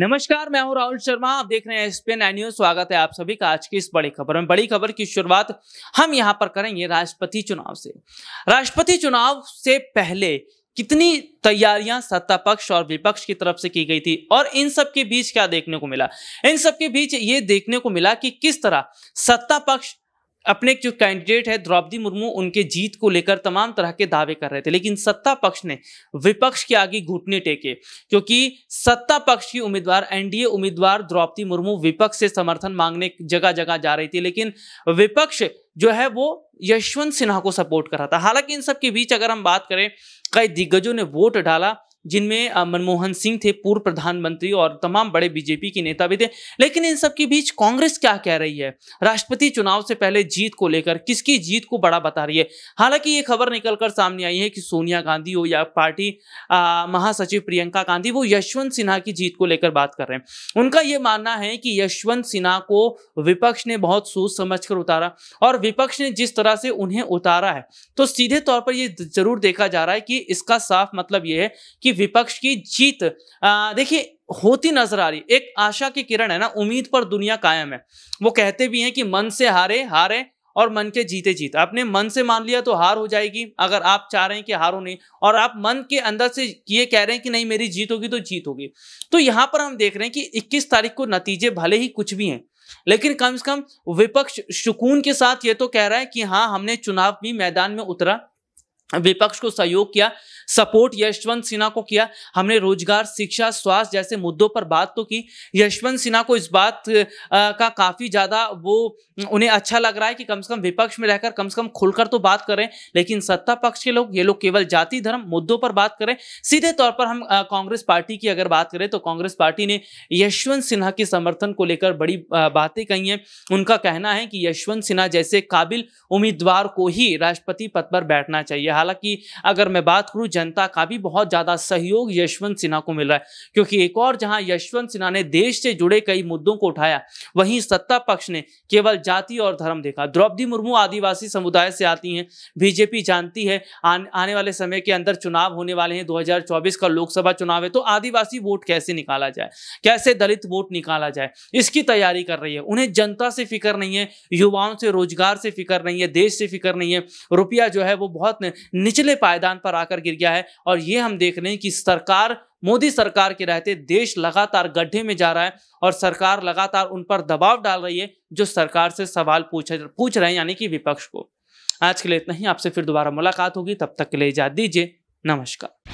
नमस्कार मैं हूं राहुल शर्मा आप देख रहे हैं एसपीएन पी न्यूज स्वागत है आप सभी का आज की इस बड़ी खबर में बड़ी खबर की शुरुआत हम यहां पर करेंगे राष्ट्रपति चुनाव से राष्ट्रपति चुनाव से पहले कितनी तैयारियां सत्ता पक्ष और विपक्ष की तरफ से की गई थी और इन सब के बीच क्या देखने को मिला इन सब के बीच ये देखने को मिला कि किस तरह सत्ता पक्ष अपने जो कैंडिडेट है द्रौपदी मुर्मू उनके जीत को लेकर तमाम तरह के दावे कर रहे थे लेकिन सत्ता पक्ष ने विपक्ष के आगे घुटने टेके क्योंकि सत्ता पक्ष की उम्मीदवार एनडीए उम्मीदवार द्रौपदी मुर्मू विपक्ष से समर्थन मांगने जगह जगह जा रही थी लेकिन विपक्ष जो है वो यशवंत सिन्हा को सपोर्ट कर रहा था हालांकि इन सबके बीच अगर हम बात करें कई दिग्गजों ने वोट डाला जिनमें मनमोहन सिंह थे पूर्व प्रधानमंत्री और तमाम बड़े बीजेपी के नेता भी थे लेकिन इन सब के बीच कांग्रेस क्या कह रही है राष्ट्रपति चुनाव से पहले जीत को लेकर किसकी जीत को बड़ा बता रही है हालांकि ये खबर निकलकर सामने आई है कि सोनिया गांधी हो या पार्टी महासचिव प्रियंका गांधी वो यशवंत सिन्हा की जीत को लेकर बात कर रहे हैं उनका ये मानना है कि यशवंत सिन्हा को विपक्ष ने बहुत सोच समझ कर उतारा और विपक्ष ने जिस तरह से उन्हें उतारा है तो सीधे तौर पर यह जरूर देखा जा रहा है कि इसका साफ मतलब यह है कि विपक्ष की जीत देखिए होती नजर आ रही एक आशा की किरण है ना उम्मीद पर दुनिया कायम है वो कहते भी हैं कि मन से हारे हारे और मन के जीते जीत आपने मन से मान लिया तो हार हो जाएगी अगर आप चाह रहे हैं कि हारो नहीं और आप मन के अंदर से ये कह रहे हैं कि नहीं मेरी जीत होगी तो जीत होगी तो यहाँ पर हम देख रहे हैं कि इक्कीस तारीख को नतीजे भले ही कुछ भी हैं लेकिन कम से कम विपक्ष सुकून के साथ ये तो कह रहा है कि हाँ हमने चुनाव भी मैदान में उतरा विपक्ष को सहयोग किया सपोर्ट यशवंत सिन्हा को किया हमने रोजगार शिक्षा स्वास्थ्य जैसे मुद्दों पर बात तो की यशवंत सिन्हा को इस बात का काफ़ी ज़्यादा वो उन्हें अच्छा लग रहा है कि कम से कम विपक्ष में रहकर कम से कम खुलकर तो बात करें लेकिन सत्ता पक्ष के लोग ये लोग केवल जाति धर्म मुद्दों पर बात करें सीधे तौर पर हम कांग्रेस पार्टी की अगर बात करें तो कांग्रेस पार्टी ने यशवंत सिन्हा के समर्थन को लेकर बड़ी बातें कही हैं उनका कहना है कि यशवंत सिन्हा जैसे काबिल उम्मीदवार को ही राष्ट्रपति पद पर बैठना चाहिए हालांकि अगर मैं बात करूं जनता का भी बहुत ज़्यादा सहयोग यशवंत सिन्हा को मिल रहा है क्योंकि एक और जहां यशवंत सिन्हा ने देश से जुड़े कई मुद्दों को उठाया वहीं सत्ता पक्ष ने केवल जाति और धर्म देखा द्रौपदी मुर्मू आदिवासी समुदाय से आती हैं बीजेपी जानती है आने वाले समय के अंदर चुनाव होने वाले हैं दो का लोकसभा चुनाव है तो आदिवासी वोट कैसे निकाला जाए कैसे दलित वोट निकाला जाए इसकी तैयारी कर रही है उन्हें जनता से फिक्र नहीं है युवाओं से रोजगार से फिक्र नहीं है देश से फिक्र नहीं है रुपया जो है वो बहुत निचले पायदान पर आकर गिर गया है और ये हम देख रहे हैं कि सरकार मोदी सरकार के रहते देश लगातार गड्ढे में जा रहा है और सरकार लगातार उन पर दबाव डाल रही है जो सरकार से सवाल पूछ पूछ रहे हैं यानी कि विपक्ष को आज के लिए इतना ही आपसे फिर दोबारा मुलाकात होगी तब तक के लिए इजाज़ दीजिए नमस्कार